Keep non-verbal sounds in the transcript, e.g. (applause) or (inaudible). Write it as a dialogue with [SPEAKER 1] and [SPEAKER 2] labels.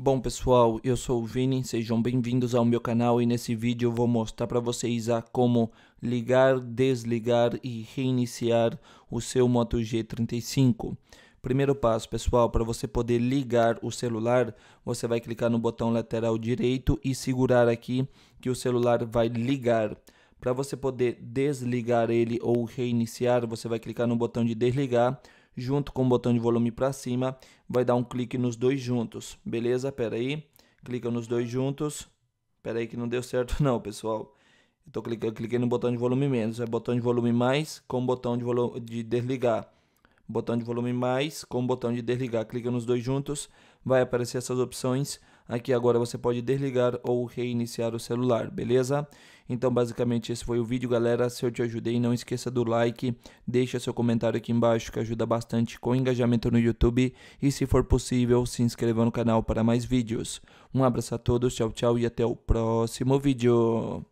[SPEAKER 1] Bom pessoal, eu sou o Vini, sejam bem-vindos ao meu canal e nesse vídeo eu vou mostrar para vocês a como ligar, desligar e reiniciar o seu Moto G35. Primeiro passo, pessoal, para você poder ligar o celular, você vai clicar no botão lateral direito e segurar aqui que o celular vai ligar. Para você poder desligar ele ou reiniciar, você vai clicar no botão de desligar junto com o botão de volume para cima, vai dar um clique nos dois juntos, beleza? Pera aí, clica nos dois juntos, pera aí que não deu certo (laughs) não, pessoal. Eu, tô clicando, eu cliquei no botão de volume menos, é botão de volume mais com o botão de, volume, de desligar. Botão de volume mais com o botão de desligar, clica nos dois juntos, vai aparecer essas opções Aqui agora você pode desligar ou reiniciar o celular, beleza? Então basicamente esse foi o vídeo, galera. Se eu te ajudei, não esqueça do like, deixa seu comentário aqui embaixo que ajuda bastante com o engajamento no YouTube e se for possível, se inscreva no canal para mais vídeos. Um abraço a todos, tchau, tchau e até o próximo vídeo.